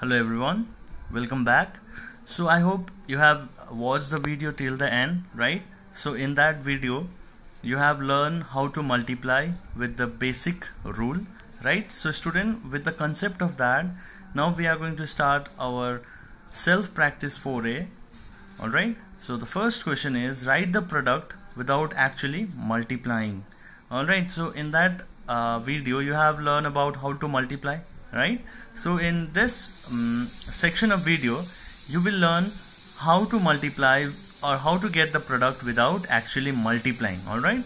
hello everyone welcome back so i hope you have watched the video till the end right so in that video you have learned how to multiply with the basic rule right so student with the concept of that now we are going to start our self practice foray all right so the first question is write the product without actually multiplying all right so in that uh, video you have learned about how to multiply right so in this um, section of video you will learn how to multiply or how to get the product without actually multiplying alright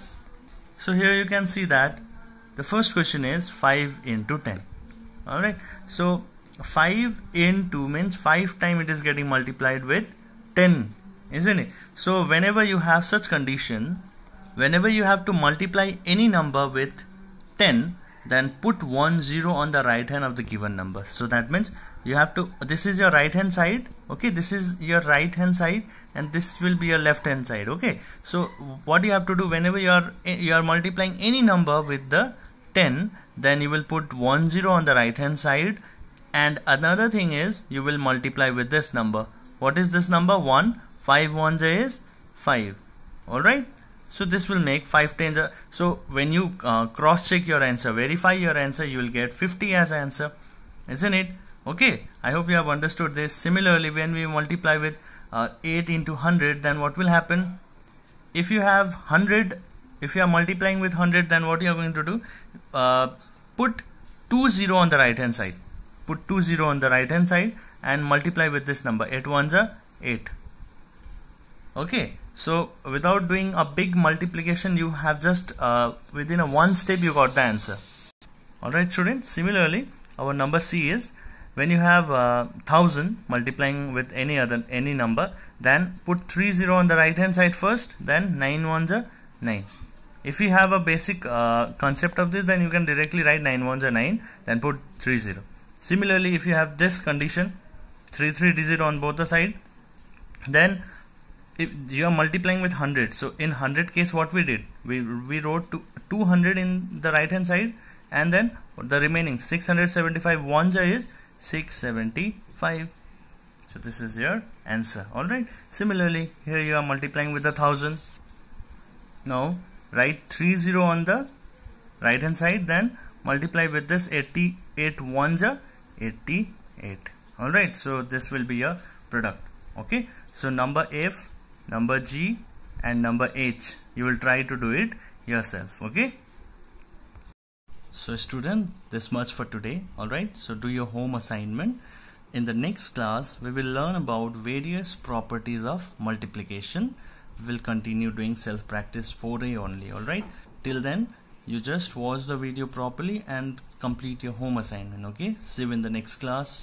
so here you can see that the first question is 5 into 10 alright so 5 into means 5 time it is getting multiplied with 10 isn't it so whenever you have such condition whenever you have to multiply any number with 10 then put one zero on the right hand of the given number so that means you have to this is your right hand side okay this is your right hand side and this will be your left hand side okay so what you have to do whenever you are you are multiplying any number with the 10 then you will put one zero on the right hand side and another thing is you will multiply with this number what is this number 1 5 is 5 all right so this will make 5 times so when you uh, cross check your answer verify your answer you will get 50 as answer isn't it okay I hope you have understood this similarly when we multiply with uh, 8 into 100 then what will happen if you have 100 if you are multiplying with 100 then what you are going to do uh, put 2 0 on the right hand side put 2 0 on the right hand side and multiply with this number 8 ones are 8 okay so without doing a big multiplication, you have just uh, within a one step you got the answer. Alright students, similarly our number C is when you have uh, 1000 multiplying with any other any number then put 30 on the right hand side first then 9 ones are 9. If you have a basic uh, concept of this then you can directly write 9 ones are 9 then put 30. Similarly if you have this condition 3 3 digit on both the side then if you are multiplying with 100 so in 100 case what we did we we wrote to 200 in the right hand side and then the remaining 675 one is 675 so this is your answer all right similarly here you are multiplying with a thousand now write 30 on the right hand side then multiply with this 88 one 88 all right so this will be your product okay so number f number G and number H you will try to do it yourself okay so student this much for today alright so do your home assignment in the next class we will learn about various properties of multiplication we'll continue doing self-practice 4a only alright till then you just watch the video properly and complete your home assignment okay see you in the next class